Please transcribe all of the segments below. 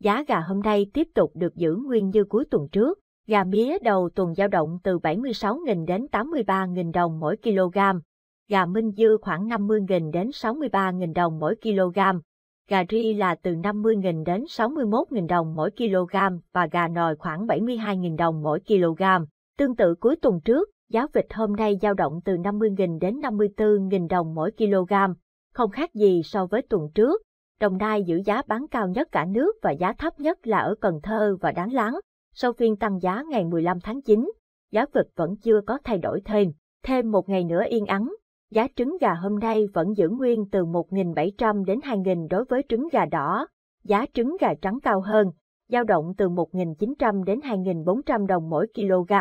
giá gà hôm nay tiếp tục được giữ nguyên như cuối tuần trước. Gà mía đầu tuần dao động từ 76.000 đến 83.000 đồng mỗi kg. Gà Minh Dư khoảng 50.000 đến 63.000 đồng mỗi kg. Gà ri là từ 50.000 đến 61.000 đồng mỗi kg và gà nòi khoảng 72.000 đồng mỗi kg. Tương tự cuối tuần trước, giá vịt hôm nay dao động từ 50.000 đến 54.000 đồng mỗi kg, không khác gì so với tuần trước. Đồng Nai giữ giá bán cao nhất cả nước và giá thấp nhất là ở Cần Thơ và Đáng Láng. Sau phiên tăng giá ngày 15 tháng 9, giá vịt vẫn chưa có thay đổi thêm. Thêm một ngày nữa yên ắng, giá trứng gà hôm nay vẫn giữ nguyên từ 1.700 đến 2.000 đối với trứng gà đỏ. Giá trứng gà trắng cao hơn, dao động từ 1.900 đến 2.400 đồng mỗi kg.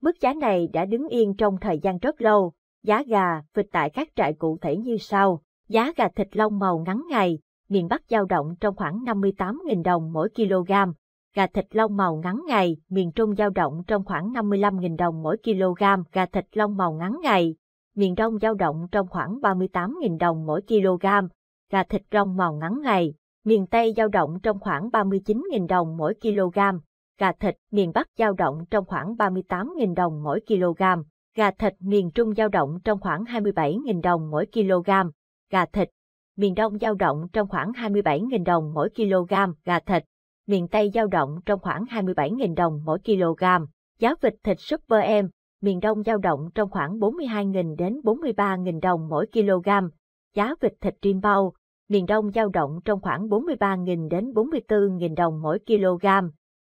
Mức giá này đã đứng yên trong thời gian rất lâu. Giá gà, vịt tại các trại cụ thể như sau. Giá gà thịt lông màu ngắn ngày miền Bắc giao động trong khoảng 58.000 đồng mỗi kg, gà thịt lông màu ngắn ngày, miền Trung giao động trong khoảng 55.000 đồng mỗi kg, gà thịt lông màu ngắn ngày, miền Đông giao động trong khoảng 38.000 đồng mỗi kg, gà thịt rong màu ngắn ngày, miền Tây giao động trong khoảng 39.000 đồng mỗi kg, gà thịt miền Bắc giao động trong khoảng 38.000 đồng mỗi kg, gà thịt miền Trung giao động trong khoảng 27.000 đồng mỗi kg, gà thịt miền Đông giao động trong khoảng 27.000 đồng mỗi kg gà thịt, miền Tây giao động trong khoảng 27.000 đồng mỗi kg. Giá vịt thịt Super em, miền Đông giao động trong khoảng 42.000 đến 43.000 đồng mỗi kg. Giá vịt thịt rim bao, miền Đông giao động trong khoảng 43.000 đến 44.000 đồng mỗi kg.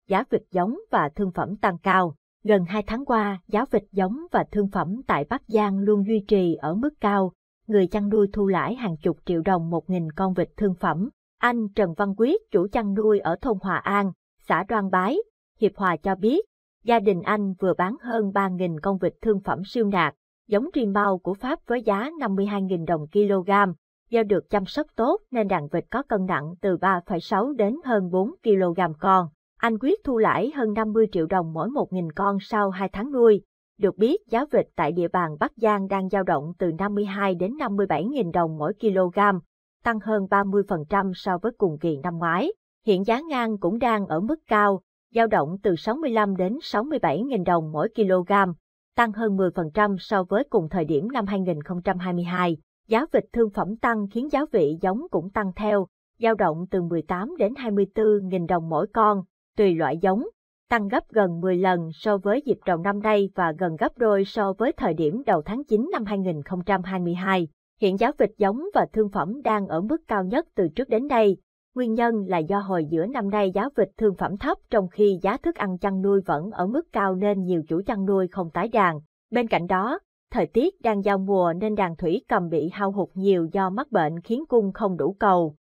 Giá vịt giống và thương phẩm tăng cao. Gần 2 tháng qua, giá vịt giống và thương phẩm tại Bắc Giang luôn duy trì ở mức cao, người chăn nuôi thu lãi hàng chục triệu đồng một nghìn con vịt thương phẩm. Anh Trần Văn Quyết, chủ chăn nuôi ở thôn Hòa An, xã Đoan Bái, Hiệp Hòa cho biết, gia đình anh vừa bán hơn 3.000 con vịt thương phẩm siêu nạc, giống Rimmel của Pháp với giá 52.000 đồng kg. Do được chăm sóc tốt nên đàn vịt có cân nặng từ 3,6 đến hơn 4 kg con. Anh quyết thu lãi hơn 50 triệu đồng mỗi 1.000 con sau 2 tháng nuôi. Được biết giá vịt tại địa bàn Bắc Giang đang dao động từ 52 đến 57.000 đồng mỗi kg, tăng hơn 30% so với cùng kỳ năm ngoái. Hiện giá ngang cũng đang ở mức cao, dao động từ 65 đến 67.000 đồng mỗi kg, tăng hơn 10% so với cùng thời điểm năm 2022. Giá vịt thương phẩm tăng khiến giá vị giống cũng tăng theo, dao động từ 18 đến 24.000 đồng mỗi con, tùy loại giống tăng gấp gần 10 lần so với dịp đầu năm nay và gần gấp đôi so với thời điểm đầu tháng 9 năm 2022. Hiện giá vịt giống và thương phẩm đang ở mức cao nhất từ trước đến nay. Nguyên nhân là do hồi giữa năm nay giá vịt thương phẩm thấp trong khi giá thức ăn chăn nuôi vẫn ở mức cao nên nhiều chủ chăn nuôi không tái đàn. Bên cạnh đó, thời tiết đang giao mùa nên đàn thủy cầm bị hao hụt nhiều do mắc bệnh khiến cung không đủ cầu.